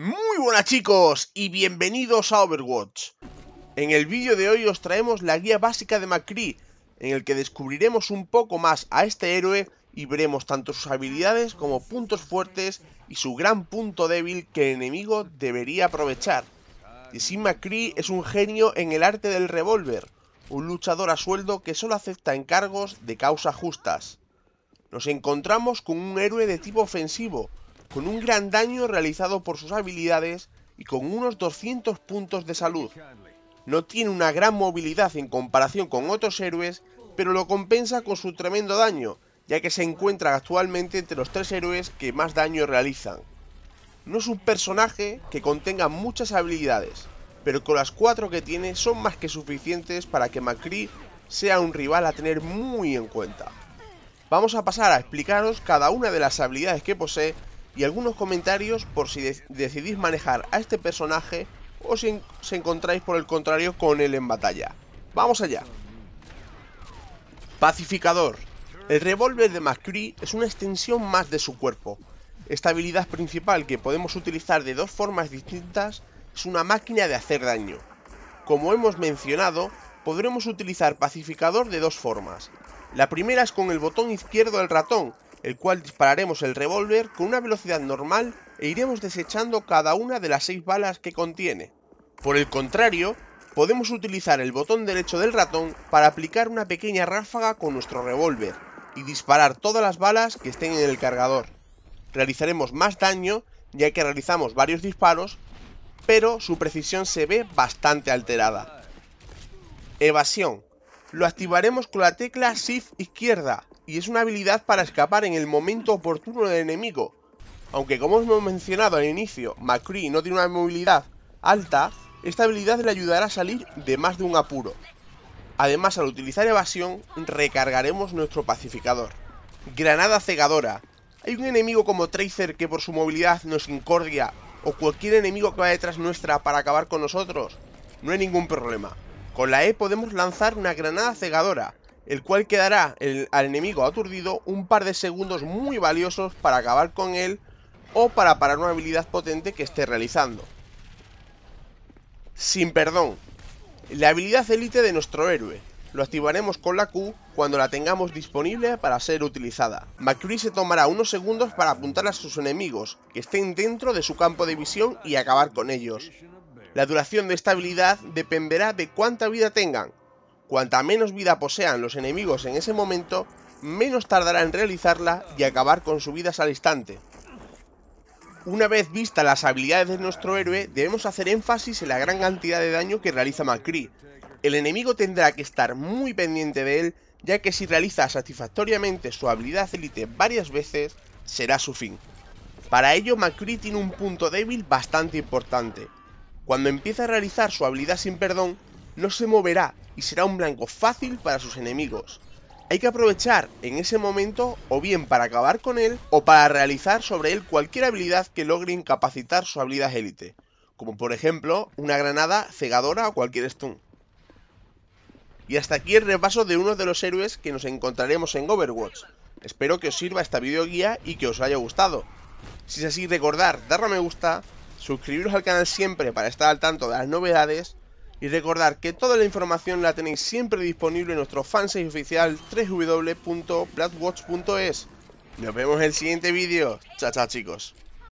Muy buenas chicos y bienvenidos a Overwatch En el vídeo de hoy os traemos la guía básica de McCree En el que descubriremos un poco más a este héroe Y veremos tanto sus habilidades como puntos fuertes Y su gran punto débil que el enemigo debería aprovechar Y si, McCree es un genio en el arte del revólver Un luchador a sueldo que solo acepta encargos de causas justas Nos encontramos con un héroe de tipo ofensivo con un gran daño realizado por sus habilidades y con unos 200 puntos de salud. No tiene una gran movilidad en comparación con otros héroes, pero lo compensa con su tremendo daño, ya que se encuentra actualmente entre los tres héroes que más daño realizan. No es un personaje que contenga muchas habilidades, pero con las cuatro que tiene son más que suficientes para que Macri sea un rival a tener muy en cuenta. Vamos a pasar a explicaros cada una de las habilidades que posee y algunos comentarios por si decidís manejar a este personaje o si se encontráis por el contrario con él en batalla. ¡Vamos allá! Pacificador. El revólver de McCree es una extensión más de su cuerpo. Esta habilidad principal que podemos utilizar de dos formas distintas es una máquina de hacer daño. Como hemos mencionado, podremos utilizar pacificador de dos formas. La primera es con el botón izquierdo del ratón, el cual dispararemos el revólver con una velocidad normal e iremos desechando cada una de las seis balas que contiene. Por el contrario, podemos utilizar el botón derecho del ratón para aplicar una pequeña ráfaga con nuestro revólver y disparar todas las balas que estén en el cargador. Realizaremos más daño ya que realizamos varios disparos, pero su precisión se ve bastante alterada. Evasión. Lo activaremos con la tecla Shift izquierda y es una habilidad para escapar en el momento oportuno del enemigo. Aunque como hemos mencionado al inicio, McCree no tiene una movilidad alta, esta habilidad le ayudará a salir de más de un apuro. Además, al utilizar evasión, recargaremos nuestro pacificador. Granada cegadora. Hay un enemigo como Tracer que por su movilidad nos incordia, o cualquier enemigo que va detrás nuestra para acabar con nosotros. No hay ningún problema. Con la E podemos lanzar una granada cegadora, el cual quedará al enemigo aturdido un par de segundos muy valiosos para acabar con él o para parar una habilidad potente que esté realizando. Sin perdón. La habilidad élite de nuestro héroe. Lo activaremos con la Q cuando la tengamos disponible para ser utilizada. McCree se tomará unos segundos para apuntar a sus enemigos, que estén dentro de su campo de visión y acabar con ellos. La duración de esta habilidad dependerá de cuánta vida tengan, Cuanta menos vida posean los enemigos en ese momento, menos tardará en realizarla y acabar con su vida al instante. Una vez vistas las habilidades de nuestro héroe, debemos hacer énfasis en la gran cantidad de daño que realiza macri El enemigo tendrá que estar muy pendiente de él, ya que si realiza satisfactoriamente su habilidad élite varias veces, será su fin. Para ello, macri tiene un punto débil bastante importante. Cuando empieza a realizar su habilidad sin perdón, no se moverá y será un blanco fácil para sus enemigos. Hay que aprovechar en ese momento o bien para acabar con él o para realizar sobre él cualquier habilidad que logre incapacitar su habilidad élite, como por ejemplo una granada cegadora o cualquier stun. Y hasta aquí el repaso de uno de los héroes que nos encontraremos en Overwatch. Espero que os sirva esta videoguía y que os haya gustado. Si es así, recordar darle a me gusta, suscribiros al canal siempre para estar al tanto de las novedades y recordad que toda la información la tenéis siempre disponible en nuestro fanpage oficial www.bladwatch.es Nos vemos en el siguiente vídeo. Chao, chao chicos.